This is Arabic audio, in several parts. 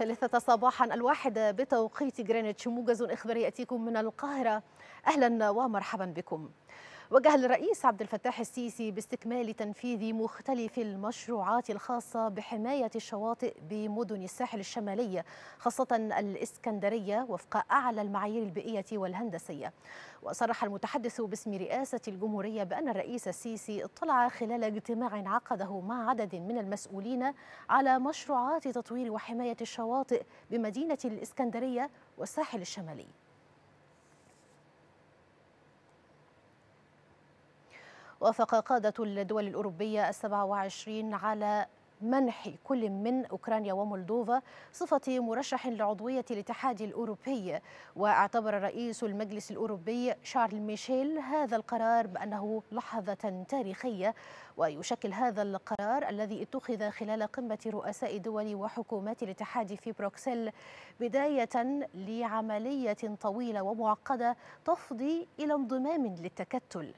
ثلاثة صباحا الواحد بتوقيت جرينتش موجز إخباري يأتيكم من القاهرة أهلا ومرحبا بكم وجه الرئيس عبد الفتاح السيسي باستكمال تنفيذ مختلف المشروعات الخاصة بحماية الشواطئ بمدن الساحل الشمالي خاصة الإسكندرية وفق أعلى المعايير البيئية والهندسية وصرح المتحدث باسم رئاسة الجمهورية بأن الرئيس السيسي اطلع خلال اجتماع عقده مع عدد من المسؤولين على مشروعات تطوير وحماية الشواطئ بمدينة الإسكندرية والساحل الشمالي وافق قادة الدول الأوروبية السبعة وعشرين على منح كل من أوكرانيا ومولدوفا صفة مرشح لعضوية الاتحاد الأوروبي واعتبر رئيس المجلس الأوروبي شارل ميشيل هذا القرار بأنه لحظة تاريخية ويشكل هذا القرار الذي اتخذ خلال قمة رؤساء دول وحكومات الاتحاد في بروكسل بداية لعملية طويلة ومعقدة تفضي إلى انضمام للتكتل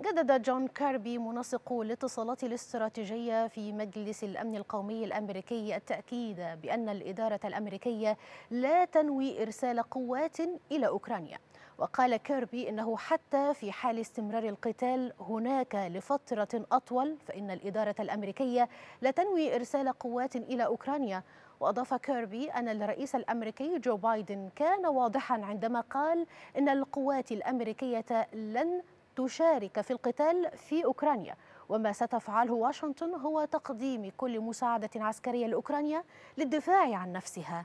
جدد جون كيربي منسق الاتصالات الاستراتيجية في مجلس الأمن القومي الأمريكي التأكيد بأن الإدارة الأمريكية لا تنوي إرسال قوات إلى أوكرانيا وقال كيربي إنه حتى في حال استمرار القتال هناك لفترة أطول فإن الإدارة الأمريكية لا تنوي إرسال قوات إلى أوكرانيا وأضاف كيربي أن الرئيس الأمريكي جو بايدن كان واضحا عندما قال إن القوات الأمريكية لن تشارك في القتال في أوكرانيا وما ستفعله واشنطن هو تقديم كل مساعدة عسكرية لأوكرانيا للدفاع عن نفسها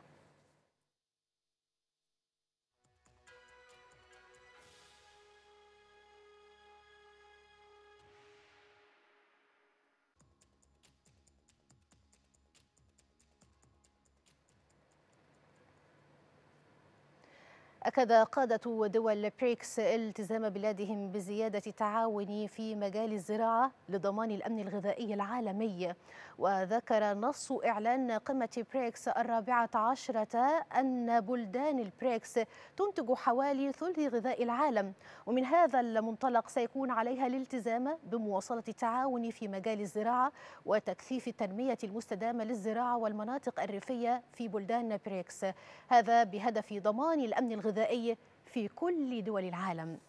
أكد قادة دول بريكس التزام بلادهم بزيادة التعاون في مجال الزراعة لضمان الأمن الغذائي العالمي وذكر نص إعلان قمة بريكس الرابعة عشرة أن بلدان البريكس تنتج حوالي ثلث غذاء العالم ومن هذا المنطلق سيكون عليها الالتزام بمواصلة التعاون في مجال الزراعة وتكثيف التنمية المستدامة للزراعة والمناطق الريفية في بلدان بريكس هذا بهدف ضمان الأمن الغذائي الغذائي في كل دول العالم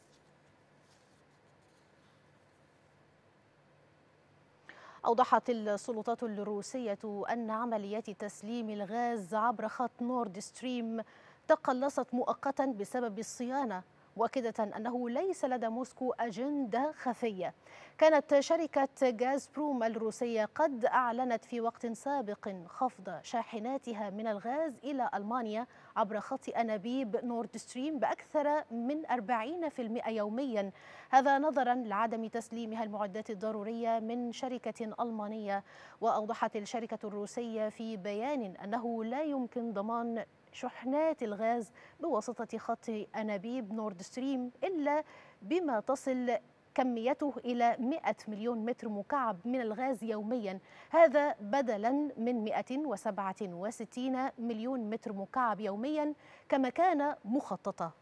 أوضحت السلطات الروسية أن عمليات تسليم الغاز عبر خط نورد ستريم تقلصت مؤقتا بسبب الصيانة مؤكدة أنه ليس لدى موسكو أجندة خفية كانت شركة غاز بروم الروسية قد أعلنت في وقت سابق خفض شاحناتها من الغاز إلى ألمانيا عبر خط أنابيب نورد ستريم بأكثر من 40% يوميا هذا نظرا لعدم تسليمها المعدات الضرورية من شركة ألمانية وأوضحت الشركة الروسية في بيان أنه لا يمكن ضمان شحنات الغاز بواسطة خط أنابيب نورد ستريم إلا بما تصل كميته إلى 100 مليون متر مكعب من الغاز يوميا هذا بدلا من 167 مليون متر مكعب يوميا كما كان مخططا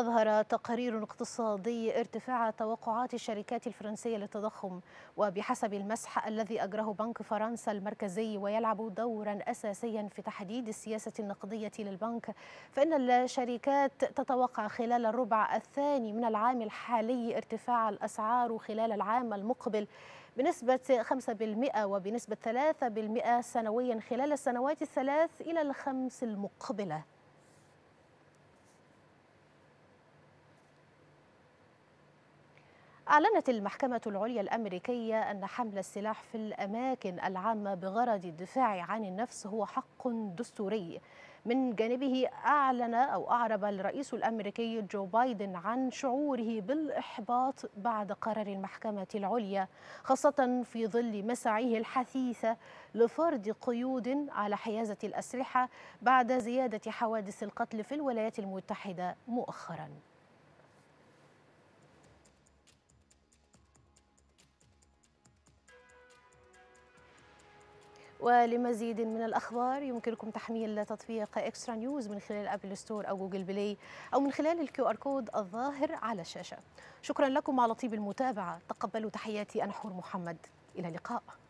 أظهر تقرير اقتصادي ارتفاع توقعات الشركات الفرنسية للتضخم وبحسب المسح الذي أجراه بنك فرنسا المركزي ويلعب دورا أساسيا في تحديد السياسة النقدية للبنك فإن الشركات تتوقع خلال الربع الثاني من العام الحالي ارتفاع الأسعار خلال العام المقبل بنسبة 5% وبنسبة 3% سنويا خلال السنوات الثلاث إلى الخمس المقبلة أعلنت المحكمة العليا الأمريكية أن حمل السلاح في الأماكن العامة بغرض الدفاع عن النفس هو حق دستوري من جانبه أعلن أو أعرب الرئيس الأمريكي جو بايدن عن شعوره بالإحباط بعد قرار المحكمة العليا خاصة في ظل مساعيه الحثيثة لفرض قيود على حيازة الأسلحة بعد زيادة حوادث القتل في الولايات المتحدة مؤخراً ولمزيد من الأخبار يمكنكم تحميل تطبيق إكسترا نيوز من خلال أبل ستور أو جوجل بلاي أو من خلال الكيو آر كود الظاهر على الشاشة شكرا لكم على طيب المتابعة تقبلوا تحياتي أنا حور محمد إلى اللقاء